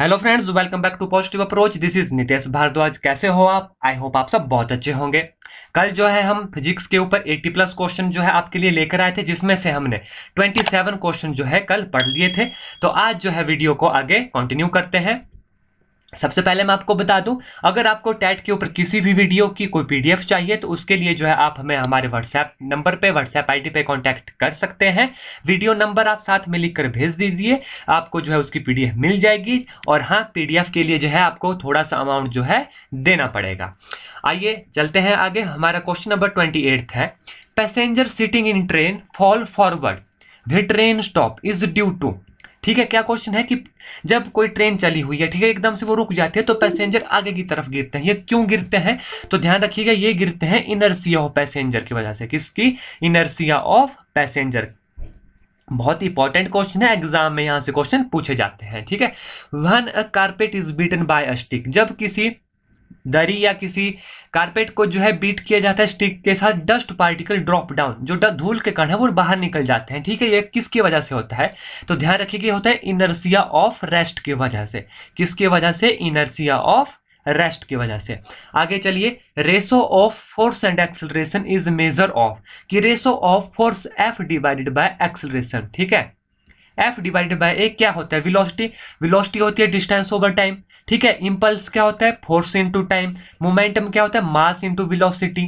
Hello friends welcome back to positive approach this is Nitesh Bharadwaj कैसे हो आप आई होप आप सब बहुत अच्छे होंगे कल जो है हम फिजिक्स के ऊपर 80 प्लस क्वेश्चन जो है आपके लिए लेकर आए थे जिसमें से हमने 27 क्वेश्चन जो है कल पढ़ लिए थे तो आज जो है वीडियो को आगे कंटिन्यू करते हैं सबसे पहले मैं आपको बता दूं अगर आपको टैट के ऊपर किसी भी वीडियो की कोई पीडीएफ चाहिए तो उसके लिए जो है आप हमें हमारे व्हाट्सएप नंबर पे व्हाट्सएप आईडी पे कांटेक्ट कर सकते हैं वीडियो नंबर आप साथ में लिखकर भेज दीजिए आपको जो है उसकी पीडीएफ मिल जाएगी और हाँ पीडीएफ के लिए जो है आपको थोड़ा सा अमाउंट जो है देना पड़ेगा आइए चलते हैं आगे हमारा क्वेश्चन नंबर ट्वेंटी है passenger sitting in train fall forward the train stop is due to ठीक है क्या क्वेश्चन है कि जब कोई ट्रेन चली हुई है ठीक है एकदम से वो रुक जाती है तो पैसेंजर हम्म। आगे की तरफ गिरते हैं ये क्यों गिरते हैं तो ध्यान रखिएगा ये गिरते हैं इनर्सिया ऑफ पैसेंजर की वजह से किसकी इनर्सिया ऑफ पैसेंजर बहुत इंपॉर्टेंट क्वेश्चन है एग्जाम में यहां से क्वेश्चन पूछे जाते हैं ठीक है one a carpet is beaten by a stick जब किसी दरी या किसी कारपेट को जो है बीट किया जाता है स्टिक के साथ डस्ट पार्टिकल ड्रॉप डाउन जो धूल के कण है वो बाहर निकल जाते हैं ठीक है ये किसकी वजह से होता है तो ध्यान रखिए होता है इनर्सिया ऑफ रेस्ट की वजह से किसकी वजह से इनर्सिया ऑफ रेस्ट की वजह से आगे चलिए ratio of force and acceleration is measure of कि ratio of force F divided by acceleration ठीक है एफ डिवाइडेड बाय ए क्या होता है विलोसिटी विलोसिटी होती है डिस्टेंस ओवर टाइम ठीक है इम्पल्स क्या होता है फोर्स इंटू टाइम मोमेंटम क्या होता है mass into velocity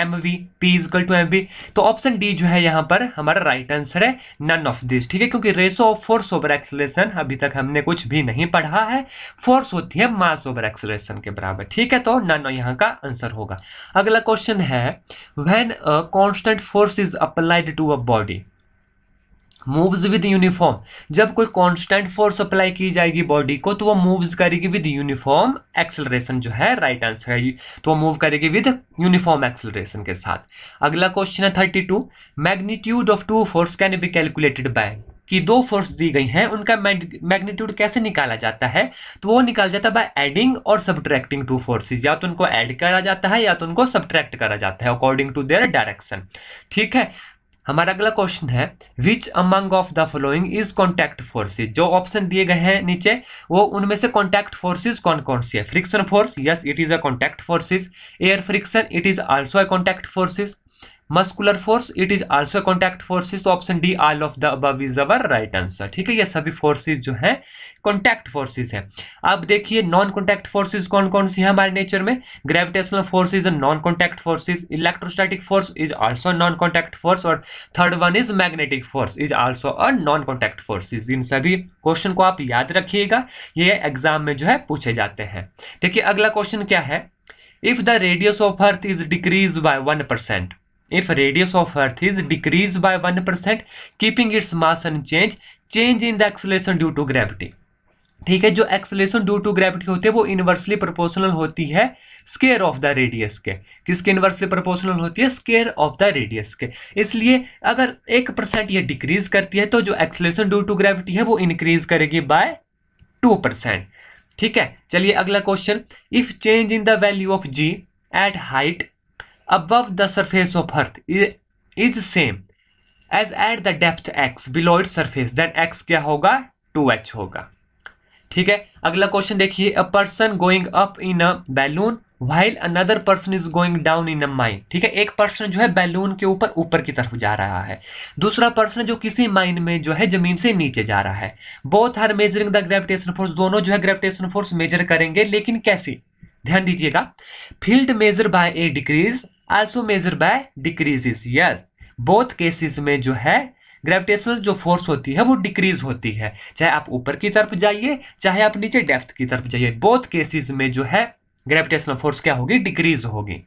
M V P equal to M V तो ऑप्शन डी जो है यहाँ पर हमारा राइट right आंसर है नन ऑफ दिस ठीक है क्योंकि ratio of force over acceleration अभी तक हमने कुछ भी नहीं पढ़ा है फोर्स होती है मास ओवर एक्सलेशन के बराबर ठीक है तो नन यहाँ का आंसर होगा अगला क्वेश्चन है when a force is applied to a body moves with uniform जब कोई कांस्टेंट फोर्स अप्लाई की जाएगी बॉडी को तो वो मूव्स करेगी विद यूनिफॉर्म एक्सेलरेशन जो है राइट right आंसर है तो वो मूव करेगी विद यूनिफॉर्म एक्सेलरेशन के साथ अगला क्वेश्चन है thirty two magnitude of two force can be calculated by कि दो फोर्स दी गई हैं उनका मैग्नीट्यूड कैसे निकाला जाता है तो वो निकाला जाता है बाय एडिंग और सब्ट्रैक्टिंग टू फोर्सेज या तो उनको ऐड करा जाता है या तो उनको सब्ट्रैक्ट करा जाता है अकॉर्डिंग टू देयर डायरेक्शन ठीक है हमारा अगला क्वेश्चन है which among of the following is contact forces जो ऑप्शन दिए गए हैं नीचे वो उनमें से कॉन्टैक्ट फोर्सेज कौन कौन सी है friction force yes it is a contact forces air friction it is also a contact forces muscular force it is also contact forces तो option D all of the above is our right answer ठीक है ये सभी forces जो है contact forces है अब देखिए नॉन कॉन्टैक्ट फोर्सेस कौन कौन सी है हमारे नेचर में gravitational force is non contact forces electrostatic force is also non contact force और third one is magnetic force is also a non contact forces इन सभी क्वेश्चन को आप याद रखिएगा ये एग्जाम में जो है पूछे जाते हैं देखिए अगला क्वेश्चन क्या है if the radius of earth is decrease by one percent If radius of earth is decreased by 1% keeping its mass unchanged change in the acceleration due to gravity ठीक है जो एक्सलेशन ड्यू टू ग्रेविटी होती है वो inversely proportional होती है square of the radius के किसके इन्वर्सली प्रोपोर्शनल होती है स्केयर ऑफ द रेडियस के इसलिए अगर एक परसेंट यह डिक्रीज करती है तो जो एक्सलेशन ड्यू टू ग्रेविटी है वो इंक्रीज करेगी बाय टू परसेंट ठीक है चलिए अगला question if change in the value of G at height above the surface of earth is same as at the depth x below its surface then x क्या होगा 2h होगा ठीक है अगला क्वेश्चन देखिए a person going up in a balloon while another person is going down in a mine ठीक है एक पर्सन जो है बैलून के ऊपर ऊपर की तरफ जा रहा है दूसरा पर्सन जो किसी माइन में जो है जमीन से नीचे जा रहा है both are measuring the gravitation force दोनों जो है ग्रेविटेशन फोर्स मेजर करेंगे लेकिन कैसे ध्यान दीजिएगा field measure by A decrease also measure by decreases yes both cases में जो है ग्रेविटेशनल जो फोर्स होती है वो डिक्रीज होती है चाहे आप ऊपर की तरफ जाइए चाहे आप नीचे डेप्थ की तरफ जाइए बोथ केसेस में जो है ग्रेविटेशनल फोर्स क्या होगी डिक्रीज होगी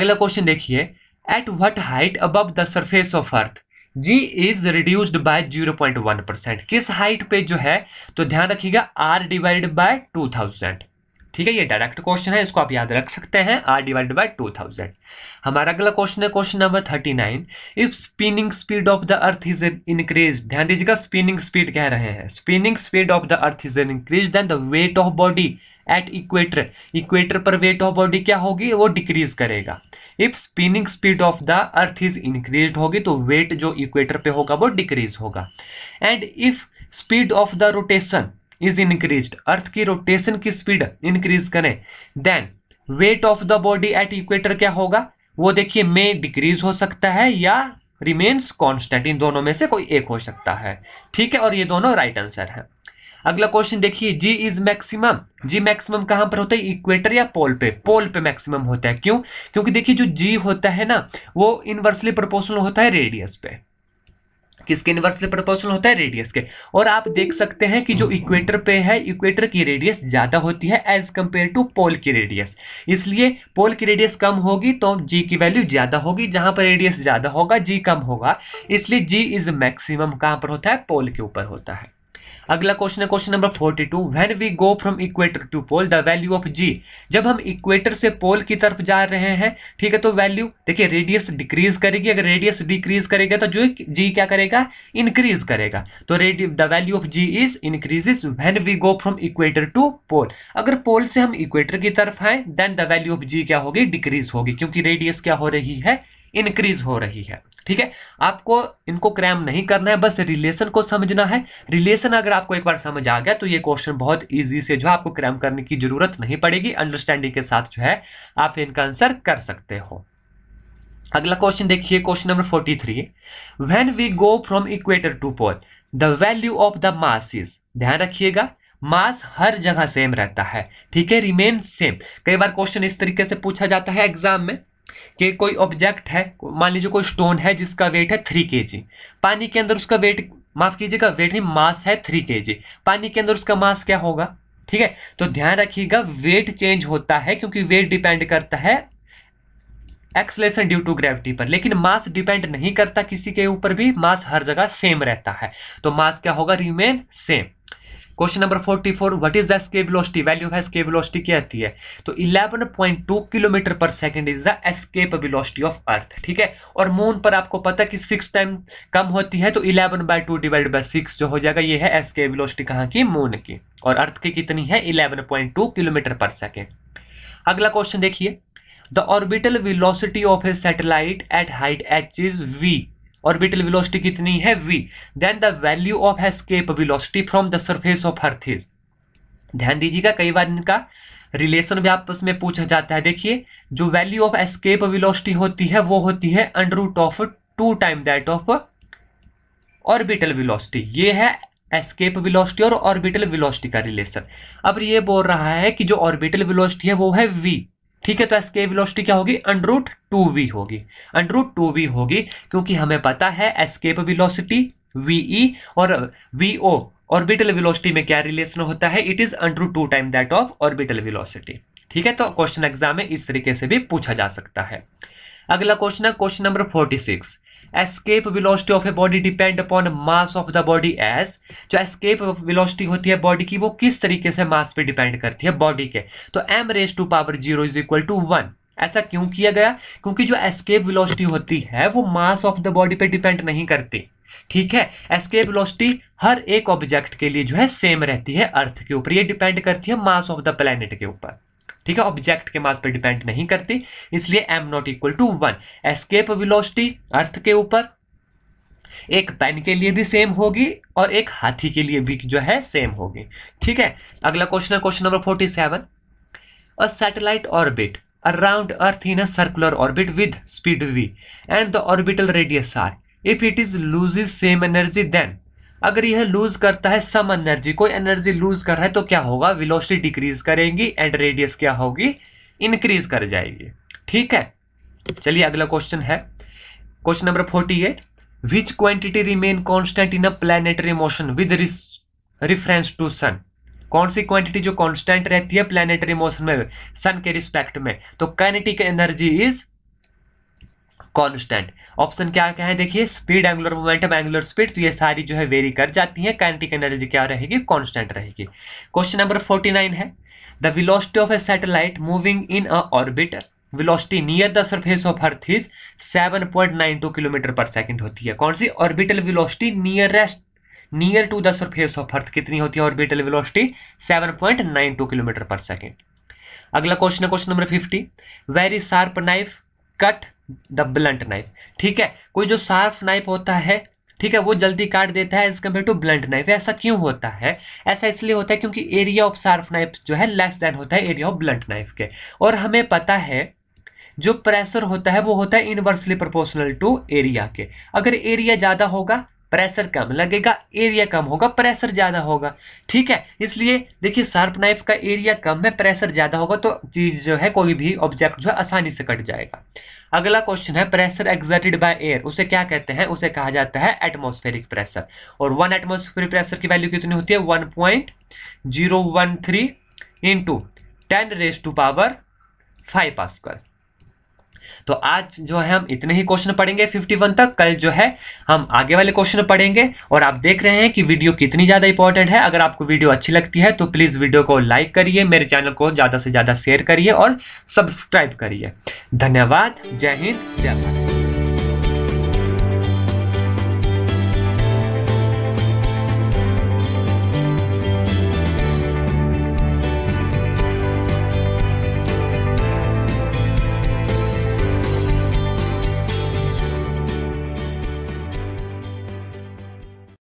अगला क्वेश्चन देखिए at what height above the surface of earth G is reduced by 0.1 percent किस हाइट पे जो है तो ध्यान रखिएगा आर डिवाइड बाय 2000 ठीक है ये डायरेक्ट क्वेश्चन है इसको आप याद रख सकते हैं R divide by two thousand हमारा अगला क्वेश्चन है question number thirty nine if spinning speed of the earth is increase ध्यान दीजिएगा स्पिनिंग स्पीड कह रहे हैं spinning speed of the earth is increase then the weight of body at equator equator पर weight of body क्या होगी वो decrease करेगा if spinning speed of the earth is increase होगी तो वेट जो इक्वेटर पे होगा वो डिक्रीज होगा and if speed of the rotation is increase earth की रोटेशन की स्पीड इंक्रीज करें then weight of the body at equator क्या होगा वो देखिए मे डिक्रीज हो सकता है या रिमेन्स कॉन्स्टेंट इन दोनों में से कोई एक हो सकता है ठीक है और ये दोनों राइट right आंसर है अगला क्वेश्चन देखिए G is maximum G maximum कहां पर होता है इक्वेटर या पोल पे पोल पे मैक्सिमम होता है क्यों क्योंकि देखिए जो जी होता है ना वो इनवर्सली प्रोपोर्शनल होता है रेडियस पे किसके इन्वर्सली प्रोपोर्शनल होता है रेडियस के और आप देख सकते हैं कि जो इक्वेटर पे है इक्वेटर की रेडियस ज़्यादा होती है एज कंपेयर टू पोल की रेडियस इसलिए पोल की रेडियस कम होगी तो जी की वैल्यू ज़्यादा होगी जहां पर रेडियस ज़्यादा होगा जी कम होगा इसलिए जी इज मैक्सिमम कहां पर होता है पोल के ऊपर होता है अगला क्वेश्चन है question number 42 when we go from equator to pole the value of G जब हम इक्वेटर से पोल की तरफ जा रहे हैं ठीक है तो वैल्यू देखिए रेडियस डिक्रीज करेगी अगर रेडियस डिक्रीज करेगा तो जो जी क्या करेगा इंक्रीज करेगा तो the value of G is increase when we go from equator to pole अगर पोल से हम इक्वेटर की तरफ आए then the value of G क्या होगी डिक्रीज होगी क्योंकि रेडियस क्या हो रही है इंक्रीज हो रही है ठीक है आपको इनको क्रैम नहीं करना है बस रिलेशन को समझना है रिलेशन अगर आपको एक बार समझ आ गया तो ये क्वेश्चन बहुत इजी से जो आपको क्रैम करने की जरूरत नहीं पड़ेगी अंडरस्टैंडिंग के साथ जो है आप इनका आंसर कर सकते हो अगला क्वेश्चन देखिए question number forty three when we go from equator to pole the value of the mass is ध्यान रखिएगा मास हर जगह सेम रहता है ठीक है रिमेन सेम कई बार क्वेश्चन इस तरीके से पूछा जाता है एग्जाम में कि कोई ऑब्जेक्ट है मान लीजिए कोई स्टोन है जिसका वेट है थ्री के पानी के अंदर उसका वेट माफ कीजिएगा वेट नहीं मास है थ्री के पानी के अंदर उसका मास क्या होगा ठीक है तो ध्यान रखिएगा वेट चेंज होता है क्योंकि वेट डिपेंड करता है एक्सलेशन ड्यू टू ग्रेविटी पर लेकिन मास डिपेंड नहीं करता किसी के ऊपर भी मास हर जगह सेम रहता है तो मास क्या होगा remain same question number 44 what is the escape velocity value है एस्केप वेलोसिटी क्या आती है तो 11.2 किलोमीटर पर second is the escape velocity of earth ठीक है और मून पर आपको पता है कि सिक्स टाइम कम होती है तो 11 by two divide by six जो हो जाएगा ये है एस्केप वेलोसिटी कहाँ की मून की और अर्थ की कितनी है टू किलोमीटर पर सेकेंड अगला क्वेश्चन देखिए the orbital velocity of a satellite at height H is V orbital velocity कितनी है v then the value of escape velocity from the surface of earth is ध्यान दीजिएगा कई बार इनका रिलेशन भी आपस में पूछा जाता है देखिए जो वैल्यू ऑफ एस्केप वेलोसिटी होती है वो होती है under root of two time that of orbital velocity ये है एस्केप वेलोसिटी और ऑर्बिटल वेलोसिटी का रिलेशन अब ये बोल रहा है कि जो ऑर्बिटल वेलोसिटी है वो है वी ठीक है तो एस वेलोसिटी क्या होगी अंडरूट टू वी होगी अंडरूट टू वी होगी क्योंकि हमें पता है एस्केप विलोसिटी वीई और वीओ ऑर्बिटल वेलोसिटी में क्या रिलेशन होता है it is under root two time that of orbital velocity ठीक है तो क्वेश्चन एग्जाम में इस तरीके से भी पूछा जा सकता है अगला क्वेश्चन है question number forty six escape velocity of a body depend upon mass of the body एस जो एस्केप विलोसिटी होती है बॉडी की वो किस तरीके से मास पे डिपेंड करती है बॉडी के तो M raise to power zero is equal to one ऐसा क्यों किया गया क्योंकि जो एस्केप विलोसिटी होती है वो मास ऑफ द बॉडी पे डिपेंड नहीं करती ठीक है एस्केप विलोसिटी हर एक ऑब्जेक्ट के लिए जो है सेम रहती है अर्थ के ऊपर ये डिपेंड करती है मास ऑफ द प्लेनेट के ऊपर ठीक है ऑब्जेक्ट के मास पर डिपेंड नहीं करती इसलिए M not equal to one escape velocity earth के ऊपर एक पेन के लिए भी सेम होगी और एक हाथी के लिए भी जो है सेम होगी ठीक है अगला क्वेश्चन है question number forty seven a satellite orbit around earth in a circular orbit with speed V and the orbital radius R if it is lose same energy then अगर यह लूज करता है some energy कोई energy lose कर रहा है तो क्या होगा विलोसिटी डिक्रीज करेंगी एंड रेडियस क्या होगी इंक्रीज कर जाएगी ठीक है चलिए अगला क्वेश्चन है question number forty eight which quantity remain constant in a planetary motion with reference to sun कौन सी क्वांटिटी जो कांस्टेंट रहती है प्लानिटरी मोशन में सन के रिस्पेक्ट में तो kinetic energy is constant option क्या क्या है देखिए speed angular momentum angular speed तो ये सारी जो है वेरी कर जाती है कैंटिक एनर्जी क्या रहेगी कॉन्स्टेंट रहेगी क्वेश्चन नंबर फोर्टी नाइन है the velocity of a satellite moving in a orbiter velocity near the surface of earth is 7.92 kilometre पर सेकंड होती है कौन सी orbital velocity nearest near to the surface of earth कितनी होती है orbital velocity 7.92 kilometre पर सेकंड अगला क्वेश्चन है question number 50 very sharp knife cut the blunt knife ठीक है कोई जो शार्प नाइफ होता है ठीक है वो जल्दी काट देता है as compare to blunt knife ऐसा क्यों होता है ऐसा इसलिए होता है क्योंकि एरिया ऑफ शार्प नाइफ जो है लेस देन होता है एरिया ऑफ ब्लंट नाइफ के और हमें पता है जो प्रेशर होता है वो होता है इनवर्सली प्रोपोर्शनल टू एरिया के अगर एरिया ज़्यादा होगा प्रेशर कम लगेगा एरिया कम होगा प्रेशर ज़्यादा होगा ठीक है इसलिए देखिए शार्प नाइफ का एरिया कम है प्रेशर ज़्यादा होगा तो चीज़ जो है कोई भी ऑब्जेक्ट जो है आसानी से कट जाएगा अगला क्वेश्चन है प्रेशर एग्जर्टेड बाय एयर उसे क्या कहते हैं उसे कहा जाता है एटमोस्फेरिक प्रेशर और वन एटमोस्फेरिक प्रेशर की वैल्यू कितनी होती है one point zero one three into ten raise to power five pascal तो आज जो है हम इतने ही क्वेश्चन पढ़ेंगे 51 तक कल जो है हम आगे वाले क्वेश्चन पढ़ेंगे और आप देख रहे हैं कि वीडियो कितनी ज़्यादा इंपॉर्टेंट है अगर आपको वीडियो अच्छी लगती है तो प्लीज़ वीडियो को लाइक करिए मेरे चैनल को ज़्यादा से ज़्यादा शेयर करिए और सब्सक्राइब करिए धन्यवाद जय हिंद जय भारत